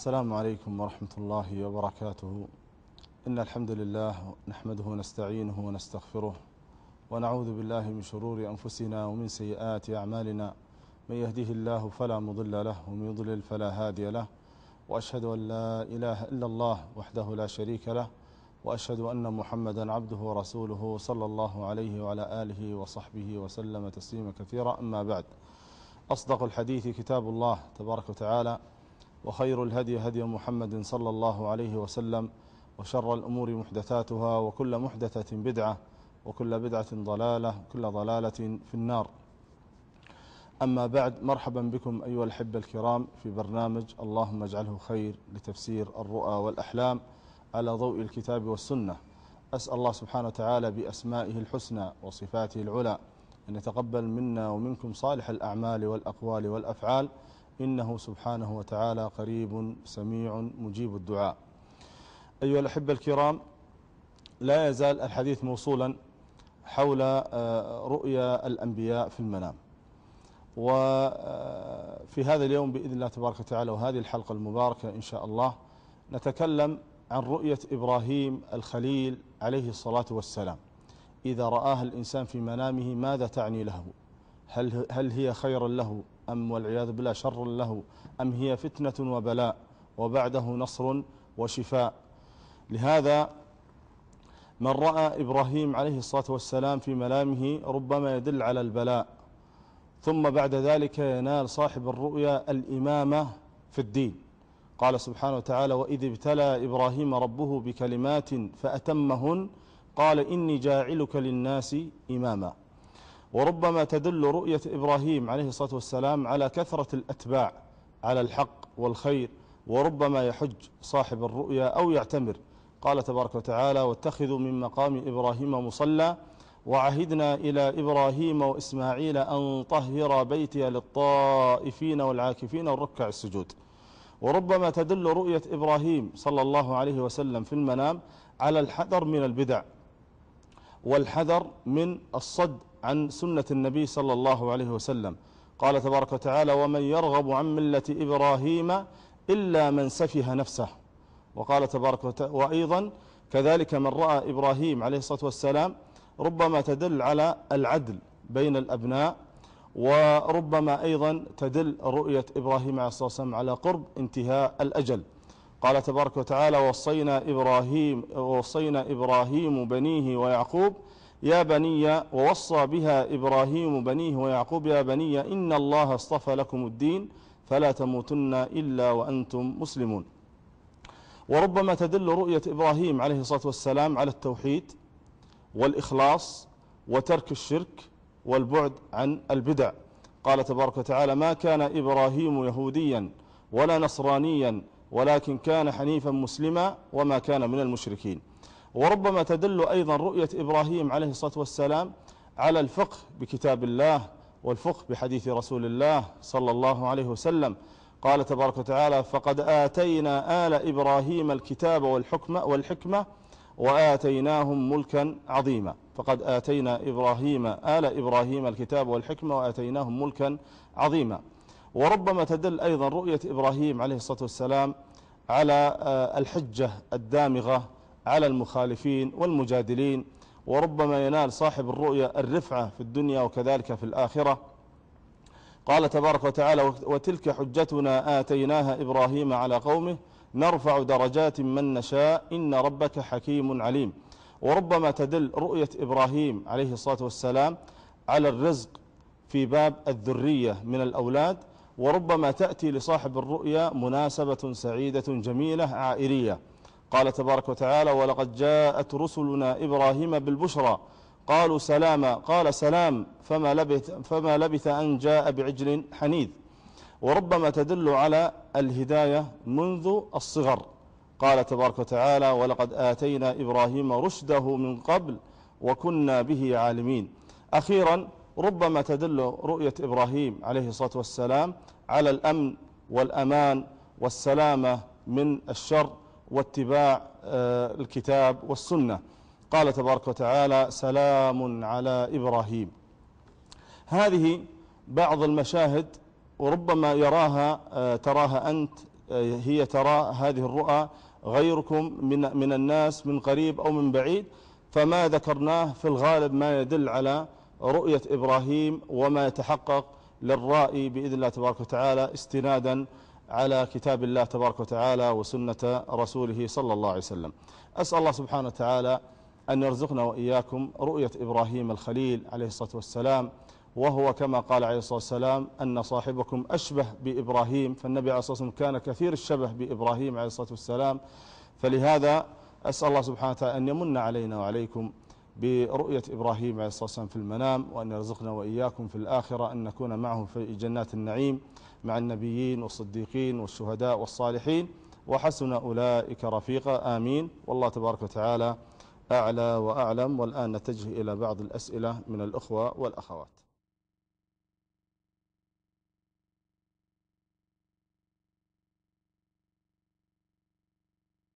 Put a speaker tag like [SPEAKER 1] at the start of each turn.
[SPEAKER 1] السلام عليكم ورحمة الله وبركاته إن الحمد لله نحمده ونستعينه ونستغفره ونعوذ بالله من شرور أنفسنا ومن سيئات أعمالنا من يهده الله فلا مضل له ومن يضلل فلا هادي له وأشهد أن لا إله إلا الله وحده لا شريك له وأشهد أن محمدا عبده ورسوله صلى الله عليه وعلى آله وصحبه وسلم تسليما كثيرا أما بعد أصدق الحديث كتاب الله تبارك وتعالى وخير الهدي هدي محمد صلى الله عليه وسلم وشر الأمور محدثاتها وكل محدثة بدعة وكل بدعة ضلالة كل ضلالة في النار أما بعد مرحبا بكم أيها الحب الكرام في برنامج اللهم اجعله خير لتفسير الرؤى والأحلام على ضوء الكتاب والسنة أسأل الله سبحانه وتعالى بأسمائه الحسنى وصفاته العلى أن يتقبل منا ومنكم صالح الأعمال والأقوال والأفعال إنه سبحانه وتعالى قريب سميع مجيب الدعاء أيها الأحبة الكرام لا يزال الحديث موصولا حول آه، رؤيا الأنبياء في المنام وفي آه، هذا اليوم بإذن الله تبارك وتعالى وهذه الحلقة المباركة إن شاء الله نتكلم عن رؤية إبراهيم الخليل عليه الصلاة والسلام إذا رآها الإنسان في منامه ماذا تعني له هل, هل هي خيرا له أم والعياذ بالله شر له أم هي فتنة وبلاء وبعده نصر وشفاء لهذا من رأى إبراهيم عليه الصلاة والسلام في ملامه ربما يدل على البلاء ثم بعد ذلك ينال صاحب الرؤيا الإمامة في الدين قال سبحانه وتعالى وإذ ابتلى إبراهيم ربه بكلمات فأتمهن قال إني جاعلك للناس إماما وربما تدل رؤية إبراهيم عليه الصلاة والسلام على كثرة الأتباع على الحق والخير وربما يحج صاحب الرؤيا أو يعتمر قال تبارك وتعالى واتخذوا من مقام إبراهيم مصلى وعهدنا إلى إبراهيم وإسماعيل أن طهر بيتي للطائفين والعاكفين والركع السجود وربما تدل رؤية إبراهيم صلى الله عليه وسلم في المنام على الحذر من البدع والحذر من الصد عن سنة النبي صلى الله عليه وسلم قال تبارك وتعالى ومن يرغب عن ملة إبراهيم إلا من سفه نفسه وقال تبارك وتعالى وأيضا كذلك من رأى إبراهيم عليه الصلاة والسلام ربما تدل على العدل بين الأبناء وربما أيضا تدل رؤية إبراهيم عليه الصلاة والسلام على قرب انتهاء الأجل قال تبارك وتعالى وصينا إبراهيم وصينا إبراهيم بنيه ويعقوب يا بني ووصى بها إبراهيم بنيه ويعقوب يا بني إن الله اصطفى لكم الدين فلا تموتن إلا وأنتم مسلمون وربما تدل رؤية إبراهيم عليه الصلاة والسلام على التوحيد والإخلاص وترك الشرك والبعد عن البدع قال تبارك وتعالى ما كان إبراهيم يهوديا ولا نصرانيا ولكن كان حنيفا مسلما وما كان من المشركين وربما تدل أيضا رؤية إبراهيم عليه الصلاة والسلام على الفقه بكتاب الله والفقه بحديث رسول الله صلى الله عليه وسلم قال تبارك وتعالى فقد آتينا آل إبراهيم الكتاب والحكمة, والحكمة وآتيناهم ملكا عظيما فقد آتينا إبراهيم آل إبراهيم الكتاب والحكمة وآتيناهم ملكا عظيما وربما تدل أيضا رؤية إبراهيم عليه الصلاة والسلام على آه، الحجة الدامغة على المخالفين والمجادلين وربما ينال صاحب الرؤيا الرفعة في الدنيا وكذلك في الآخرة قال تبارك وتعالى وتلك حجتنا آتيناها إبراهيم على قومه نرفع درجات من نشاء إن ربك حكيم عليم وربما تدل رؤية إبراهيم عليه الصلاة والسلام على الرزق في باب الذرية من الأولاد وربما تأتي لصاحب الرؤيا مناسبة سعيدة جميلة عائرية قال تبارك وتعالى ولقد جاءت رسلنا إبراهيم بالبشرى قالوا سلاما قال سلام فما لبث, فما لبث أن جاء بعجل حنيذ وربما تدل على الهداية منذ الصغر قال تبارك وتعالى ولقد آتينا إبراهيم رشده من قبل وكنا به عالمين أخيرا ربما تدل رؤية إبراهيم عليه الصلاة والسلام على الأمن والأمان والسلامة من الشر واتباع آه، الكتاب والسنة قال تبارك وتعالى سلام على إبراهيم هذه بعض المشاهد وربما يراها آه، تراها أنت آه، هي ترى هذه الرؤى غيركم من من الناس من قريب أو من بعيد فما ذكرناه في الغالب ما يدل على رؤية إبراهيم وما يتحقق للرائي بإذن الله تبارك وتعالى استنادا على كتاب الله تبارك وتعالى وسنة رسوله صلى الله عليه وسلم أسأل الله سبحانه وتعالى أن يرزقنا وإياكم رؤية إبراهيم الخليل عليه الصلاة والسلام وهو كما قال عليه الصلاة والسلام أن صاحبكم أشبه بإبراهيم فالنبي عليه الصلاة والسلام كان كثير الشبه بإبراهيم عليه الصلاة والسلام فلهذا أسأل الله سبحانه وتعالى أن يمن علينا وعليكم برؤية إبراهيم عليه الصلاة والسلام في المنام وأن يرزقنا وإياكم في الآخرة أن نكون معه في جنات النعيم مع النبيين والصديقين والشهداء والصالحين وحسن أولئك رفيقا آمين والله تبارك وتعالى أعلى وأعلم والآن نتجه إلى بعض الأسئلة من الأخوة والأخوات